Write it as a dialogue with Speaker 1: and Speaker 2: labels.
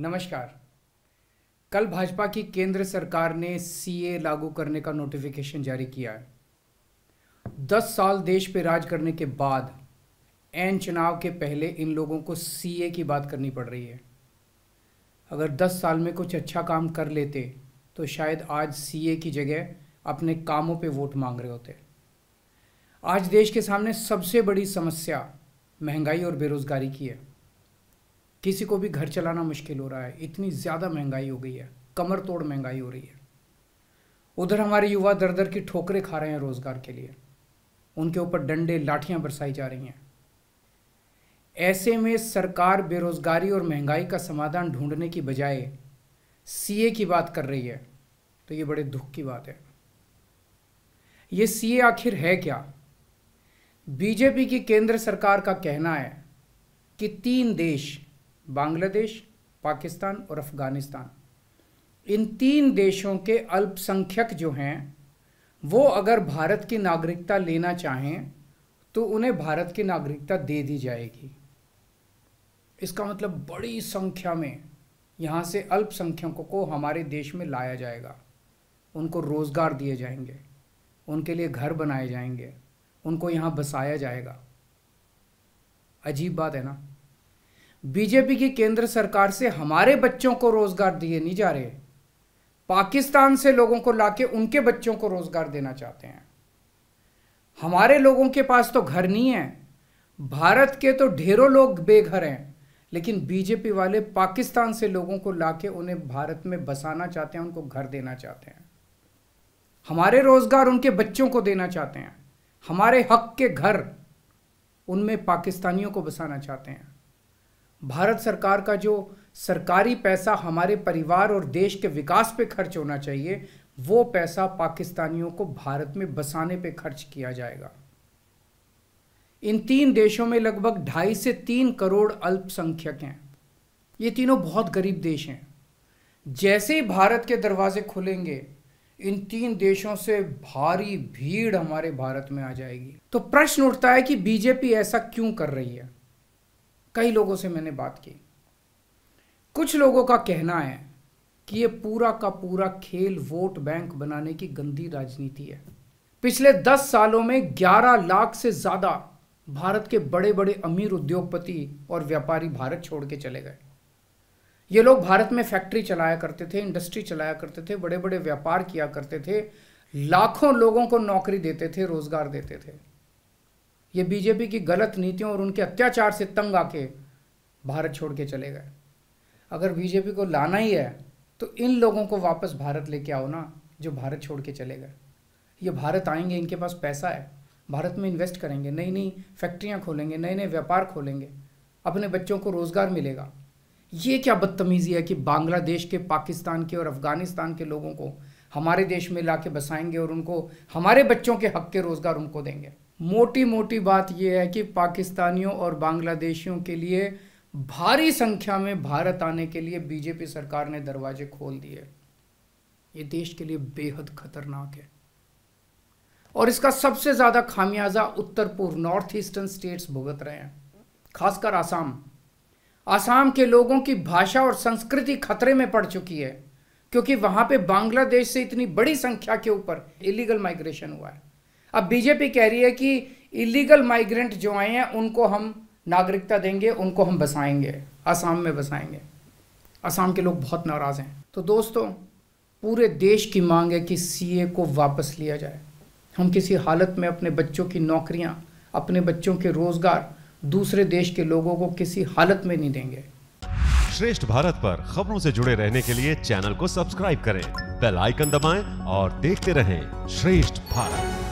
Speaker 1: नमस्कार कल भाजपा की केंद्र सरकार ने सीए लागू करने का नोटिफिकेशन जारी किया है दस साल देश पे राज करने के बाद एन चुनाव के पहले इन लोगों को सीए की बात करनी पड़ रही है अगर दस साल में कुछ अच्छा काम कर लेते तो शायद आज सीए की जगह अपने कामों पे वोट मांग रहे होते आज देश के सामने सबसे बड़ी समस्या महंगाई और बेरोज़गारी की है किसी को भी घर चलाना मुश्किल हो रहा है इतनी ज़्यादा महंगाई हो गई है कमर तोड़ महंगाई हो रही है उधर हमारे युवा दर दर की ठोकरें खा रहे हैं रोज़गार के लिए उनके ऊपर डंडे लाठियां बरसाई जा रही हैं ऐसे में सरकार बेरोज़गारी और महंगाई का समाधान ढूंढने की बजाय सीए की बात कर रही है तो ये बड़े दुख की बात है ये सीए आखिर है क्या बीजेपी की केंद्र सरकार का कहना है कि तीन देश बांग्लादेश पाकिस्तान और अफ़गानिस्तान इन तीन देशों के अल्पसंख्यक जो हैं वो अगर भारत की नागरिकता लेना चाहें तो उन्हें भारत की नागरिकता दे दी जाएगी इसका मतलब बड़ी संख्या में यहाँ से अल्पसंख्यकों को हमारे देश में लाया जाएगा उनको रोज़गार दिए जाएंगे उनके लिए घर बनाए जाएंगे उनको यहाँ बसाया जाएगा अजीब बात है ना बीजेपी की केंद्र सरकार से हमारे बच्चों को रोजगार दिए नहीं जा रहे पाकिस्तान से लोगों को लाके उनके बच्चों को रोजगार देना चाहते हैं हमारे लोगों के पास तो घर नहीं है भारत के तो ढेरों लोग बेघर हैं लेकिन बीजेपी वाले पाकिस्तान से लोगों को लाके उन्हें भारत में बसाना चाहते हैं उनको घर देना चाहते हैं हमारे रोजगार उनके बच्चों को देना चाहते हैं हमारे हक के घर उनमें पाकिस्तानियों को बसाना चाहते हैं भारत सरकार का जो सरकारी पैसा हमारे परिवार और देश के विकास पे खर्च होना चाहिए वो पैसा पाकिस्तानियों को भारत में बसाने पे खर्च किया जाएगा इन तीन देशों में लगभग ढाई से तीन करोड़ अल्पसंख्यक हैं ये तीनों बहुत गरीब देश हैं जैसे ही भारत के दरवाजे खुलेंगे इन तीन देशों से भारी भीड़ हमारे भारत में आ जाएगी तो प्रश्न उठता है कि बीजेपी ऐसा क्यों कर रही है कई लोगों से मैंने बात की कुछ लोगों का कहना है कि ये पूरा का पूरा खेल वोट बैंक बनाने की गंदी राजनीति है पिछले दस सालों में ग्यारह लाख से ज़्यादा भारत के बड़े बड़े अमीर उद्योगपति और व्यापारी भारत छोड़ के चले गए ये लोग भारत में फैक्ट्री चलाया करते थे इंडस्ट्री चलाया करते थे बड़े बड़े व्यापार किया करते थे लाखों लोगों को नौकरी देते थे रोजगार देते थे ये बीजेपी की गलत नीतियों और उनके अत्याचार से तंग आके भारत छोड़ के चले गए अगर बीजेपी को लाना ही है तो इन लोगों को वापस भारत लेके आओ ना जो भारत छोड़ के चले गए ये भारत आएंगे इनके पास पैसा है भारत में इन्वेस्ट करेंगे नई नई फैक्ट्रियाँ खोलेंगे नए नए व्यापार खोलेंगे अपने बच्चों को रोज़गार मिलेगा ये क्या बदतमीज़ी है कि बांग्लादेश के पाकिस्तान के और अफ़गानिस्तान के लोगों को हमारे देश में ला के बसाएंगे और उनको हमारे बच्चों के हक के रोज़गार उनको देंगे मोटी मोटी बात यह है कि पाकिस्तानियों और बांग्लादेशियों के लिए भारी संख्या में भारत आने के लिए बीजेपी सरकार ने दरवाजे खोल दिए ये देश के लिए बेहद खतरनाक है और इसका सबसे ज़्यादा खामियाजा उत्तर पूर्व नॉर्थ ईस्टर्न स्टेट्स भुगत रहे हैं खासकर आसाम आसाम के लोगों की भाषा और संस्कृति खतरे में पड़ चुकी है क्योंकि वहां पे बांग्लादेश से इतनी बड़ी संख्या के ऊपर इलीगल माइग्रेशन हुआ है अब बीजेपी कह रही है कि इलीगल माइग्रेंट जो आए हैं उनको हम नागरिकता देंगे उनको हम बसाएंगे असम में बसाएंगे असम के लोग बहुत नाराज़ हैं तो दोस्तों पूरे देश की मांग है कि सीए को वापस लिया जाए हम किसी हालत में अपने बच्चों की नौकरियां, अपने बच्चों के रोजगार दूसरे देश के लोगों को किसी हालत में नहीं देंगे श्रेष्ठ भारत पर खबरों से जुड़े रहने के लिए चैनल को सब्सक्राइब करें बेल आइकन दबाएं और देखते रहें श्रेष्ठ भारत